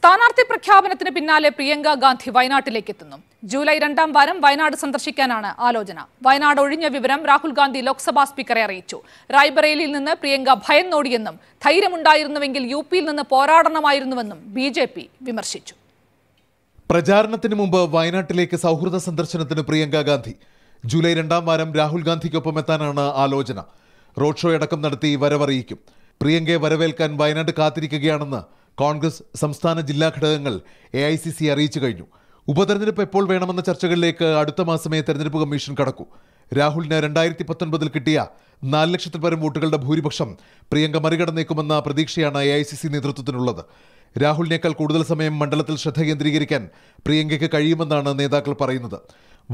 സ്ഥാനാർത്ഥി പ്രഖ്യാപനത്തിന് പിന്നാലെ പ്രിയങ്ക ഗാന്ധി വയനാട്ടിലേക്ക് എത്തുന്നു ജൂലൈ രണ്ടാം വാരം വയനാട് സന്ദർശിക്കാനാണ് ആലോചന വയനാട് ഒഴിഞ്ഞ വിവരം രാഹുൽ ഗാന്ധി ലോക്സഭാ സ്പീക്കറെ അറിയിച്ചു റായ്ബറേലിയിൽ നിന്ന് പ്രിയങ്ക ഭയന്നോടിയെന്നും ധൈര്യമുണ്ടായിരുന്നുവെങ്കിൽ യു പിയിൽ നിന്ന് പോരാടണമായിരുന്നുവെന്നും ബി ജെ പി വിമർശിച്ചു പ്രചാരണത്തിന് മുമ്പ് വയനാട്ടിലേക്ക് സൗഹൃദ സന്ദർശനത്തിന് പ്രിയങ്ക ഗാന്ധി ജൂലൈ രണ്ടാം വാരം രാഹുൽ ഗാന്ധിക്കൊപ്പം എത്താനാണ് ആലോചന റോഡ് ഷോ അടക്കം നടത്തി വരവറിയിക്കും പ്രിയങ്കയെ വരവേൽക്കാൻ വയനാട് കാത്തിരിക്കുകയാണെന്ന് കോൺഗ്രസ് സംസ്ഥാന ജില്ലാ ഘടകങ്ങൾ എ ഐ സി സി അറിയിച്ചു കഴിഞ്ഞു ഉപതെരഞ്ഞെടുപ്പ് എപ്പോൾ വേണമെന്ന ചർച്ചകളിലേക്ക് അടുത്ത മാസമേ തെരഞ്ഞെടുപ്പ് കമ്മീഷൻ കടക്കൂ രാഹുലിന് രണ്ടായിരത്തി പത്തൊൻപതിൽ കിട്ടിയ നാല് ലക്ഷത്തിൽ പരം വോട്ടുകളുടെ ഭൂരിപക്ഷം പ്രിയങ്ക മറികടന്നേക്കുമെന്ന പ്രതീക്ഷയാണ് എ ഐ സി സി നേതൃത്വത്തിനുള്ളത് രാഹുലിനേക്കാൾ കൂടുതൽ സമയം മണ്ഡലത്തിൽ ശ്രദ്ധ കേന്ദ്രീകരിക്കാൻ പ്രിയങ്കയ്ക്ക് കഴിയുമെന്നാണ് നേതാക്കൾ പറയുന്നത്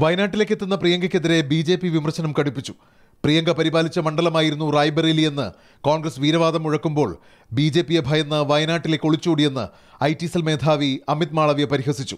വയനാട്ടിലേക്ക് എത്തുന്ന പ്രിയങ്കയ്ക്കെതിരെ ബി ജെ പി വിമർശനം കടുപ്പിച്ചു പ്രിയങ്ക പരിപാലിച്ച മണ്ഡലമായിരുന്നു റായ്ബറേലിയെന്ന് കോൺഗ്രസ് വീരവാദം മുഴക്കുമ്പോൾ ബി ജെ പിയെ ഭയന്ന് വയനാട്ടിലേക്ക് ഒളിച്ചോടിയെന്ന് ഐ ടി സെൽ മേധാവി അമിത് മാളവ്യ പരിഹസിച്ചു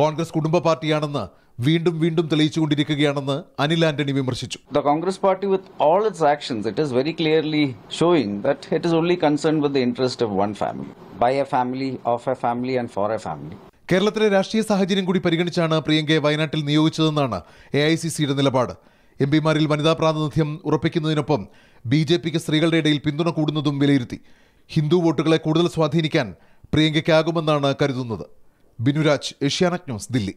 കോൺഗ്രസ് കുടുംബ പാർട്ടിയാണെന്ന് വീണ്ടും വീണ്ടും തെളിയിച്ചുകൊണ്ടിരിക്കുകയാണെന്ന് അനിൽ ആന്റണി വിമർശിച്ചു the Congress party with all its actions it is very clearly showing that it is only concern with interest of one family by a family of a family and for a family കേരളത്തിലെ രാഷ്ട്രീയ സാഹചര്യം കൂടി പരിഗണിച്ചാണ് പ്രിയങ്കയെ വയനാട്ടിൽ നിയോഗിച്ചതെന്നാണ് A I C സിയുടെ നിലപാട് M പിമാരിൽ വനിതാ പ്രാതിനിധ്യം ഉറപ്പിക്കുന്നതിനൊപ്പം ബി ജെ പിക്ക് സ്ത്രീകളുടെ ഇടയിൽ പിന്തുണ കൂടുന്നതും വിലയിരുത്തി ഹിന്ദു വോട്ടുകളെ കൂടുതൽ സ്വാധീനിക്കാൻ പ്രിയങ്കയ്ക്കാകുമെന്നാണ് കരുതുന്നത് ബിനുരാജ് ഏഷ്യാനെറ്റ് ന്യൂസ് ദില്ലി